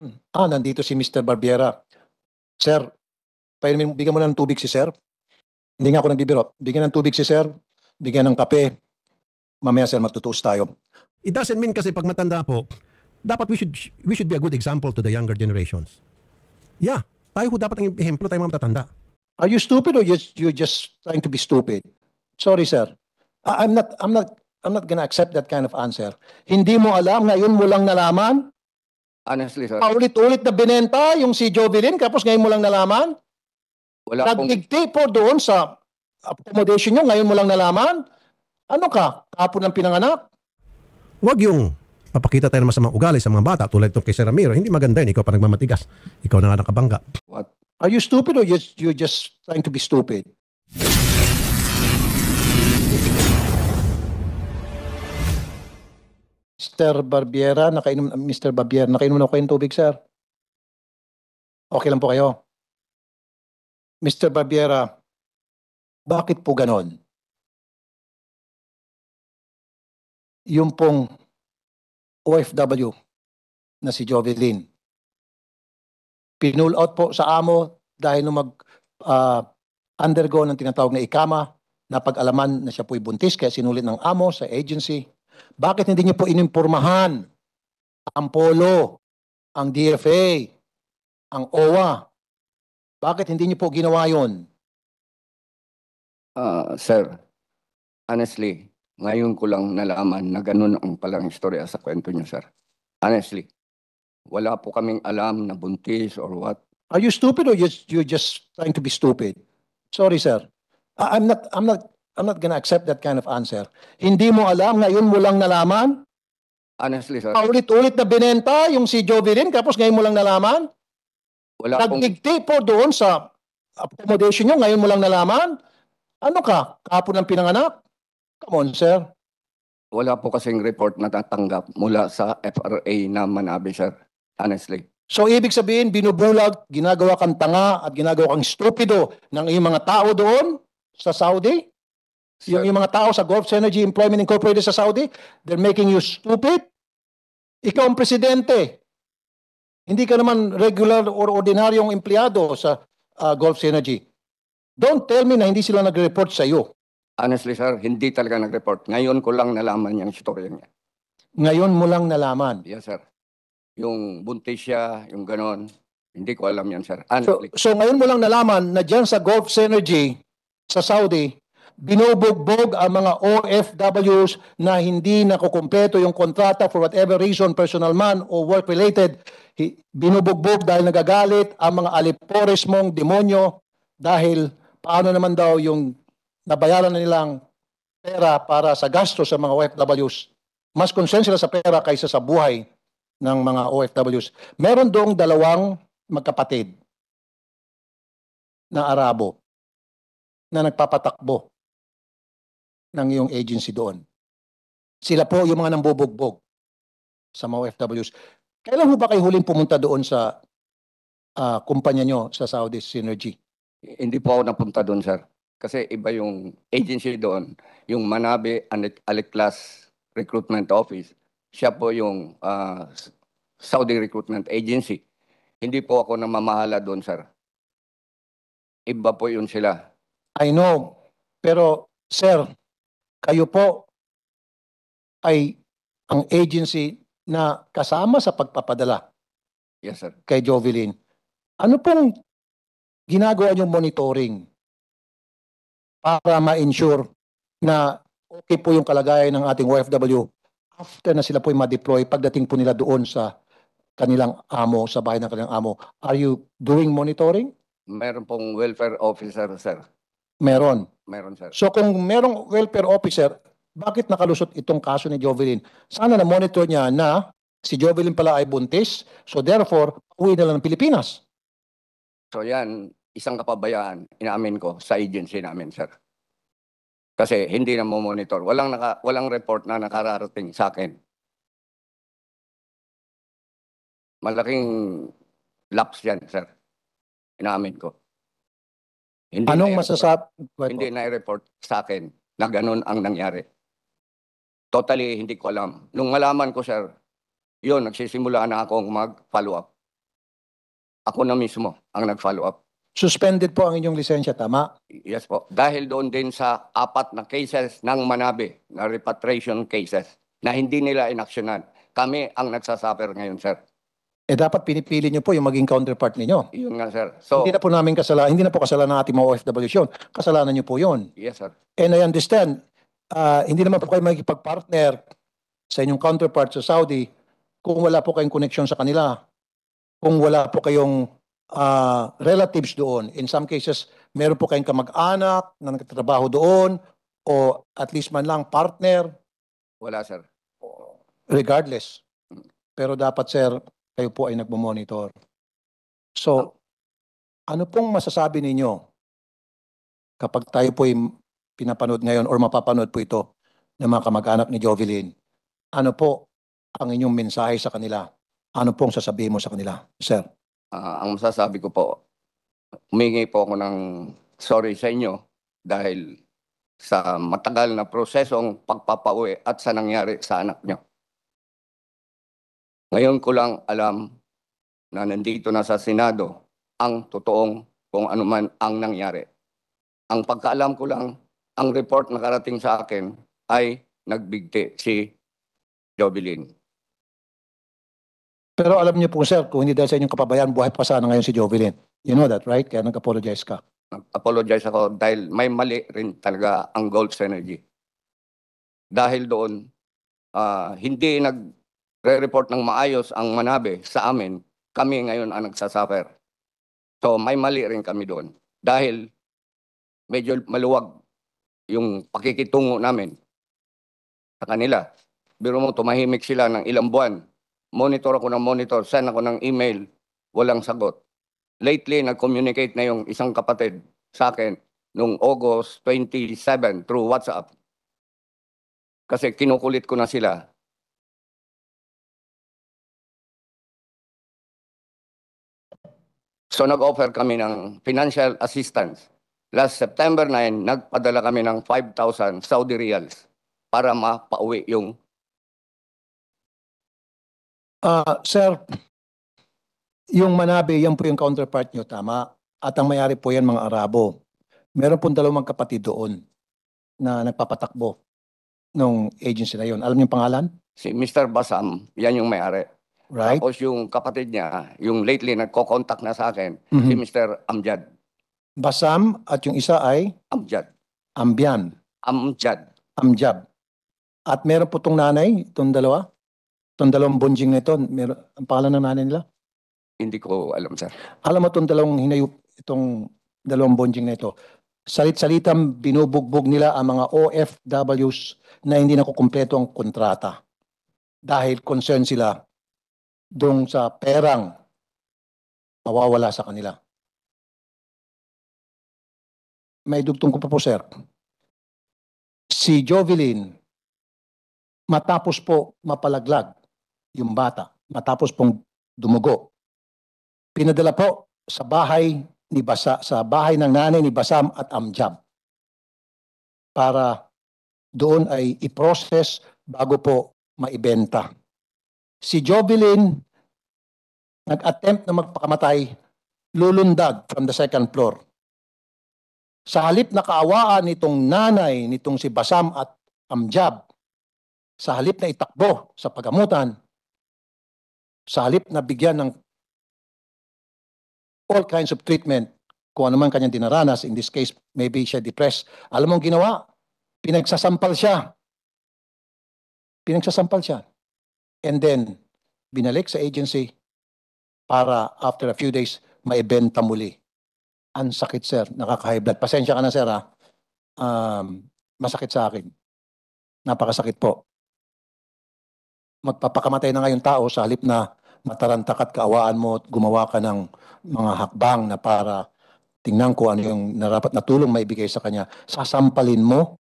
Hmm. Ah, nandito si Mr. Barbiera. Sir, painumin, bigyan mo na ng tubig si sir. Hindi nga ako nagbibiro. Bigyan ng tubig si sir, bigyan ng kape. Mamaya sir, magtutuos tayo. It doesn't mean kasi pag matanda po, dapat we should we should be a good example to the younger generations. Yeah, tayo ho dapat ang ehemplo tayo mga matatanda. Are you stupid or you you're just trying to be stupid? Sorry sir. I'm not I'm not I'm not gonna accept that kind of answer. Hindi mo alam, ngayon mo lang nalaman. Honestly, sir. Paulit-ulit na binenta yung si Jovelyn, tapos ngayon mo lang nalaman? Wala pong... Nagtigti po doon sa accommodation nyo, ngayon mo lang nalaman? Ano ka? Kapon ng pinanganak? Huwag yung papakita tayo ng masamang ugali sa mga bata tulad itong kay Sir Ramiro. Hindi maganda yun. Ikaw pa nagmamatigas. Ikaw na nga nakabangga. What? Are you stupid or you're just trying to be stupid? Mr. Barbiera, nakainom, Mr. Barbiera, nakainom na ako ng tubig, sir. Okay lang po kayo. Mr. Barbiera, bakit po ganon? Yung pong OFW na si Jovelyn, pinull out po sa amo dahil nung mag uh, undergo ng tinatawag na ikama, napag-alaman na siya po'y buntis kaya sinulit ng amo sa agency bakit hindi niyo po inimpormahan ang Polo, ang DFA, ang OWA? Bakit hindi niyo po ginawa yon? Uh, ah, sir, honestly, ngayon ko lang nalaman na ganun ang palang istorya sa kwento niyo, sir. Honestly, wala po kaming alam na buntis or what. Are you stupid or you're just trying to be stupid? Sorry, sir. I'm not, I'm not I'm not gonna accept that kind of answer. Hindi mo alam, ngayon mo lang nalaman? Honestly, sir. Paulit-ulit na binenta yung si Jovi rin, tapos ngayon mo lang nalaman? Wala Nagtigti po doon sa accommodation nyo, ngayon mo lang nalaman? Ano ka? Kapo ng pinanganak? Come on, sir. Wala po kasing report na natanggap mula sa FRA na Manabi, sir. Honestly. So, ibig sabihin, binubulag, ginagawa kang tanga at ginagawa kang stupido ng iyong mga tao doon sa Saudi? Yung, yung mga tao sa Gulf Energy Employment Incorporated sa Saudi, they're making you stupid. Ikaw ang presidente. Hindi ka naman regular or ordinaryong empleyado sa uh, Gulf Energy. Don't tell me na hindi sila nag-report sa iyo. Honestly, sir, hindi talaga nag-report. Ngayon ko lang nalaman yung istorya niya. Ngayon mo lang nalaman? Yes, sir. Yung buntis siya, yung ganon. Hindi ko alam yan, sir. So, so ngayon mo lang nalaman na dyan sa Gulf Synergy, sa Saudi, binubugbog ang mga OFWs na hindi nakukumpleto yung kontrata for whatever reason, personal man o work-related. Binubugbog dahil nagagalit ang mga alipores mong demonyo dahil paano naman daw yung nabayaran na nilang pera para sa gasto sa mga OFWs. Mas konsensya sila sa pera kaysa sa buhay ng mga OFWs. Meron doong dalawang magkapatid na Arabo na nagpapatakbo ng iyong agency doon. Sila po yung mga nambubugbog sa mga OFWs. Kailan ho ba kayo huling pumunta doon sa uh, kumpanya nyo sa Saudi Synergy? Hindi po ako napunta doon, sir. Kasi iba yung agency doon. Yung Manabe Aliklas Recruitment Office. Siya po yung uh, Saudi Recruitment Agency. Hindi po ako namamahala doon, sir. Iba po yun sila. I know. Pero, sir, kayo po ay ang agency na kasama sa pagpapadala Yes, sir. kay Jovelin. Ano pong ginagawa niyong monitoring para ma-ensure na okay po yung kalagayan ng ating OFW after na sila po ay ma-deploy pagdating po nila doon sa kanilang amo, sa bahay ng kanilang amo. Are you doing monitoring? Meron pong welfare officer, sir. Meron. Meron, sir. So kung merong welfare officer, bakit nakalusot itong kaso ni Jovelyn? Sana na-monitor niya na si Jovelyn pala ay buntis, so therefore, uwi na lang ng Pilipinas. So yan, isang kapabayaan, inamin ko, sa agency namin, sir. Kasi hindi na monitor Walang, naka, walang report na nakararating sa akin. Malaking lapse yan, sir. Inamin ko. Hindi Anong na- Hindi na-report sa akin na ganun ang nangyari. Totally, hindi ko alam. Nung malaman ko, sir, yun, nagsisimula na akong mag-follow up. Ako na mismo ang nag-follow up. Suspended po ang inyong lisensya, tama? Yes po. Dahil doon din sa apat na cases ng Manabe, na repatriation cases, na hindi nila inaksyonan. Kami ang nagsasuffer ngayon, sir eh dapat pinipili niyo po yung maging counterpart niyo. Yun nga, sir. So, hindi na po namin kasalanan, hindi na po kasalanan ng ating mga OFW yun. Kasalanan niyo po yun. Yes, sir. And I understand, uh, hindi naman po kayo magkipag-partner sa inyong counterpart sa Saudi kung wala po kayong connection sa kanila. Kung wala po kayong uh, relatives doon. In some cases, meron po kayong kamag-anak na nagtatrabaho doon o at least man lang partner. Wala, sir. Regardless. Mm. Pero dapat, sir, kayo po ay nagmo-monitor. So, ano pong masasabi ninyo kapag tayo po ay pinapanood ngayon or mapapanood po ito ng mga kamag-anak ni Jovelyn? Ano po ang inyong mensahe sa kanila? Ano pong sasabihin mo sa kanila, sir? Uh, ang masasabi ko po, humingi po ako ng sorry sa inyo dahil sa matagal na prosesong pagpapauwi at sa nangyari sa anak nyo. Ngayon ko lang alam na nandito na sa Senado ang totoong kung anuman ang nangyari. Ang pagkaalam ko lang, ang report na karating sa akin ay nagbigti si Jovelyn. Pero alam niyo po sir, kung hindi dahil sa inyong kapabayan, buhay pa sana ngayon si Jovelyn. You know that, right? Kaya nag-apologize ka. Nag-apologize ako dahil may mali rin talaga ang Gold energy. Dahil doon, uh, hindi nag nagre-report ng maayos ang manabe sa amin, kami ngayon ang nagsasuffer. So may mali rin kami doon dahil medyo maluwag yung pakikitungo namin sa kanila. Biro mo, tumahimik sila ng ilang buwan. Monitor ako ng monitor, send ako ng email, walang sagot. Lately, nag-communicate na yung isang kapatid sa akin noong August 27 through WhatsApp. Kasi kinukulit ko na sila So nag-offer kami ng financial assistance. Last September 9, nagpadala kami ng 5,000 Saudi Riyals para mapauwi yung... Uh, sir, yung Manabe, yan po yung counterpart nyo, tama? At ang mayari po yan mga Arabo. Meron pong dalawang kapatid doon na nagpapatakbo ng agency na yon. Alam niyo pangalan? Si Mr. Basam, yan yung may-ari. Right. Tapos yung kapatid niya, yung lately nagko-contact na sa akin, si Mr. Mhm. Amjad. Basam at yung isa ay Amjad. Ambian, Amjad. Amjab. At meron po tong nanay, itong dalawa. Itong dalawang bonjing na ito, meron, ang pangalan ng nanay nila. Hindi ko alam, sir. Alam mo itong dalawang hinayup, itong dalawang bonjing na ito. Salit-salitang binubugbog nila ang mga OFWs na hindi nakukumpleto ang kontrata. Dahil concern sila doon sa perang mawawala sa kanila. May dugtong ko pa po, sir. Si Jovelyn, matapos po mapalaglag yung bata, matapos pong dumugo, pinadala po sa bahay ni Basa, sa bahay ng nanay ni Basam at Amjab para doon ay i-process bago po maibenta. Si Jovelyn nag-attempt na magpakamatay, lulundag from the second floor. Sa halip na kaawaan nitong nanay, nitong si Basam at Amjab, sa halip na itakbo sa pagamutan, sa halip na bigyan ng all kinds of treatment, kung ano man kanyang dinaranas, in this case, maybe siya depressed. Alam mong ginawa? Pinagsasampal siya. Pinagsasampal siya. And then, binalik sa agency, para after a few days, maibenta muli. Ang sakit, sir. Nakaka-high blood. Pasensya ka na, sir, ha? Um, masakit sa akin. Napakasakit po. Magpapakamatay na ngayon tao sa halip na matarantak at kaawaan mo at gumawa ka ng mga hakbang na para tingnan ko ano yung narapat na tulong maibigay sa kanya. Sasampalin mo?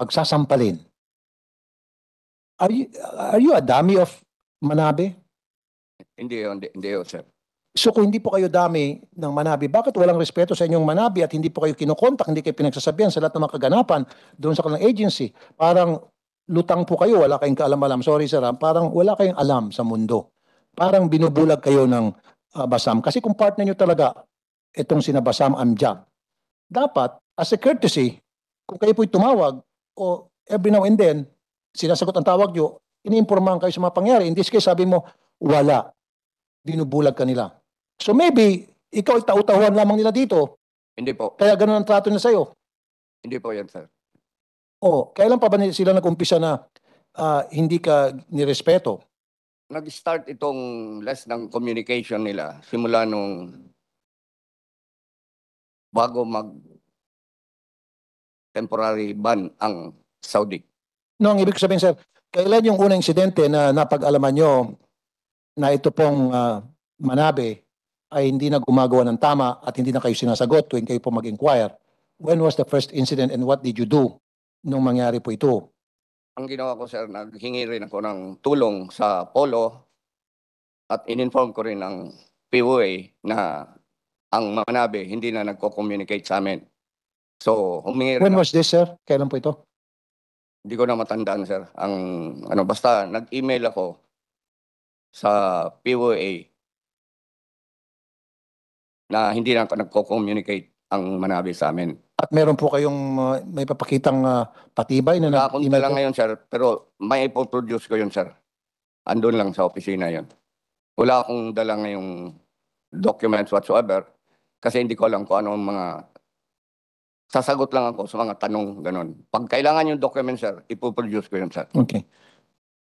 Pagsasampalin. Are you, are you a dummy of manabe? Hindi ho, hindi, hindi ho, sir. So kung hindi po kayo dami ng manabi, bakit walang respeto sa inyong manabi at hindi po kayo kinokontak, hindi kayo pinagsasabihan sa lahat ng mga kaganapan doon sa kanilang agency? Parang lutang po kayo, wala kayong kaalam-alam. Sorry sir, parang wala kayong alam sa mundo. Parang binubulag kayo ng uh, Basam. Kasi kung partner nyo talaga itong sinabasam Basam Amjad, dapat as a courtesy, kung kayo po'y tumawag o every now and then, sinasagot ang tawag nyo, iniimpormahan kayo sa mga pangyari. In this case, sabi mo, wala. Binubulag kanila. So maybe, ikaw ay tautahuan lamang nila dito. Hindi po. Kaya ganun ang trato nila sa'yo. Hindi po yan, sir. Oo. Kailan pa ba sila nag-umpisa na uh, hindi ka nirespeto? Nag-start itong less ng communication nila simula nung bago mag temporary ban ang Saudi. No, ang ibig sabihin, sir, kailan yung unang insidente na napag-alaman nyo na ito pong ah, manabe ay hindi na gumagawa ng tama at hindi na kayo sinasagot tuwing kayo po mag-inquire. When was the first incident and what did you do nung mangyari po ito? Ang ginawa ko sir, naghingi rin ako ng tulong sa Polo at ininform ko rin ng POA na ang manabe hindi na nagko-communicate sa amin. So, humingi rin When was this, sir? Kailan po ito? Hindi ko na matandaan, sir. Ang ano basta nag-email ako sa POA na hindi lang nagko-communicate ang manabi sa amin. At meron po kayong uh, may papakitang uh, patibay na Nakakunti nag-email lang ngayon, sir. Pero may ipoproduce ko yun, sir. Andun lang sa opisina yon. Wala akong dala ngayong documents whatsoever kasi hindi ko alam kung ano mga sasagot lang ako sa mga tanong ganun. Pag kailangan yung document, sir, ipoproduce ko yun, sir. Okay.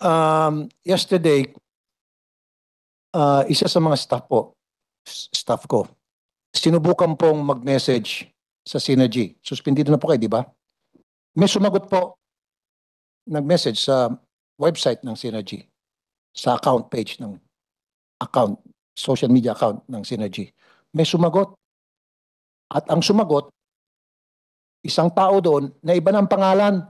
Um, yesterday, uh, isa sa mga staff po, staff ko, sinubukan pong mag-message sa Synergy. Suspendido na po kayo, di ba? May sumagot po, nag-message sa website ng Synergy, sa account page ng account, social media account ng Synergy. May sumagot. At ang sumagot, isang tao doon na iba ng pangalan.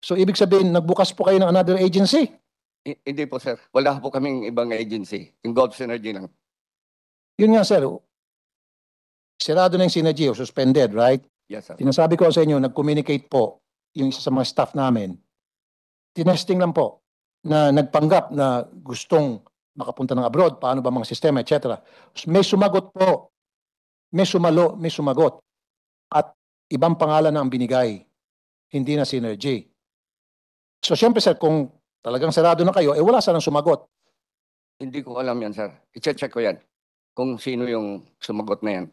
So ibig sabihin, nagbukas po kayo ng another agency. Hindi po, sir. Wala po kaming ibang agency. Yung Gulf Synergy lang. Yun nga, sir. Sirado na yung synergy o oh, suspended, right? Yes, sir. Sinasabi ko sa inyo, nag-communicate po yung isa sa mga staff namin. Tinesting lang po na nagpanggap na gustong makapunta ng abroad, paano ba mga sistema, etc. May sumagot po. May sumalo, may sumagot. At ibang pangalan na ang binigay. Hindi na synergy. So, syempre sir, kung talagang sarado na kayo, eh wala sanang sumagot. Hindi ko alam yan, sir. I-check ko yan. Kung sino yung sumagot na yan.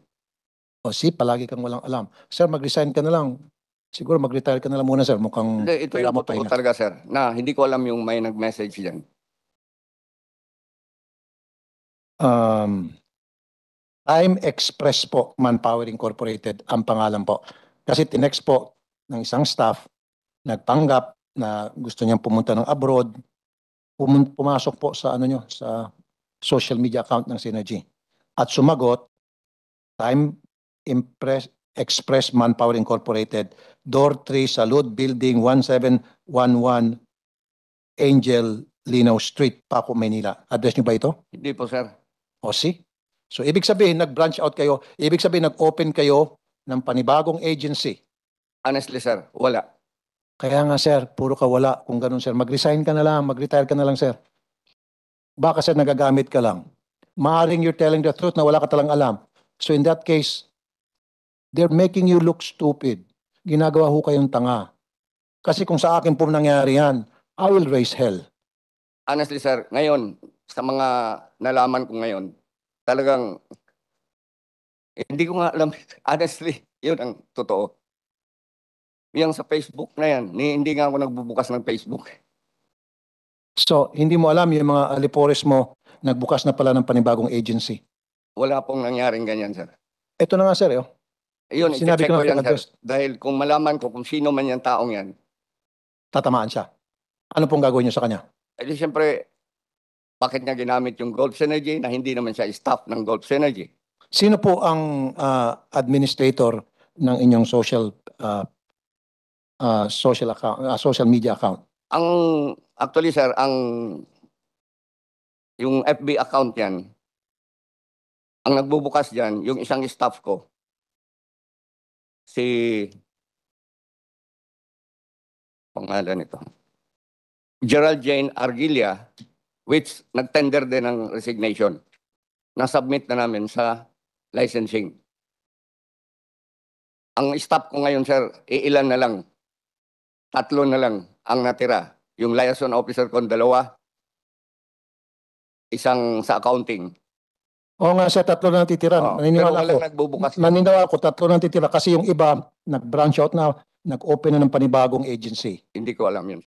O si, palagi kang walang alam. Sir, mag-resign ka na lang. Siguro mag-retire ka na lang muna, sir. Mukhang Hindi, ito yung mo totoo talaga, sir. Na hindi ko alam yung may nag-message yan. Um, Time Express po, Manpower Incorporated, ang pangalan po. Kasi tinex po ng isang staff, nagtanggap, na gusto niyang pumunta ng abroad, pumun- pumasok po sa ano nyo, sa social media account ng Synergy. At sumagot, Time Impress, Express Manpower Incorporated, Door 3, Salud Building, 1711 Angel Linaw Street, Paco, Manila. Address nyo ba ito? Hindi po, sir. O oh, si? So, ibig sabihin, nag-branch out kayo. Ibig sabihin, nag-open kayo ng panibagong agency. Honestly, sir, wala. Kaya nga sir, puro ka wala kung ganun sir. Mag-resign ka na lang, mag-retire ka na lang sir. Baka sir nagagamit ka lang. Maaring you're telling the truth na wala ka talang alam. So in that case, they're making you look stupid. Ginagawa ho kayong tanga. Kasi kung sa akin po nangyari yan, I will raise hell. Honestly sir, ngayon, sa mga nalaman ko ngayon, talagang eh, hindi ko nga alam. Honestly, yun ang totoo yung sa Facebook na yan, ni, hindi nga ako nagbubukas ng Facebook. So, hindi mo alam yung mga alipores mo nagbukas na pala ng panibagong agency. Wala pong nangyaring ganyan, sir. Ito na nga, sir. Eh, oh. Yun, Sinabi ko na yan, sir. Dahil kung malaman ko kung sino man yung taong yan. Tatamaan siya. Ano pong gagawin niyo sa kanya? Eh, di siyempre, bakit niya ginamit yung Gulf Synergy na hindi naman siya staff ng Gulf Synergy? Sino po ang ah, administrator ng inyong social uh, uh, social account, uh, social media account? Ang actually sir, ang yung FB account yan, ang nagbubukas diyan yung isang staff ko. Si pangalan nito. Gerald Jane Argilia which nagtender din ng resignation. Na-submit na namin sa licensing. Ang staff ko ngayon, sir, iilan na lang tatlo na lang ang natira. Yung liaison officer kong dalawa, isang sa accounting. Oo nga siya, tatlo na titira. Oo, pero ako. nagbubukas. Naniniwala ako, tatlo na titira. kasi yung iba, nag-branch out na, nag-open na ng panibagong agency. Hindi ko alam yun.